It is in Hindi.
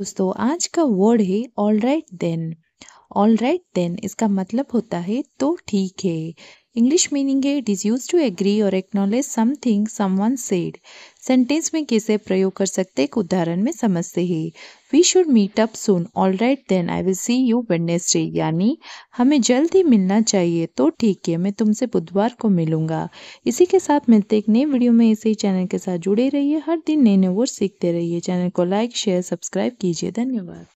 दोस्तों आज का वर्ड है all right then all right then इसका मतलब होता है तो ठीक है इंग्लिश मीनिंग है it is use to agree और acknowledge something someone said sentence में कैसे प्रयोग कर सकते एक उदाहरण में समझते हैं we should meet up soon all right then I will see you Wednesday यानी हमें जल्द ही मिलना चाहिए तो ठीक है मैं तुमसे बुधवार को मिलूंगा इसी के साथ मिलते एक नए वीडियो में इसी चैनल के साथ जुड़े रहिए हर दिन नए नए वर्ड सीखते रहिए चैनल को लाइक शेयर सब्सक्राइब कीजिए धन्यवाद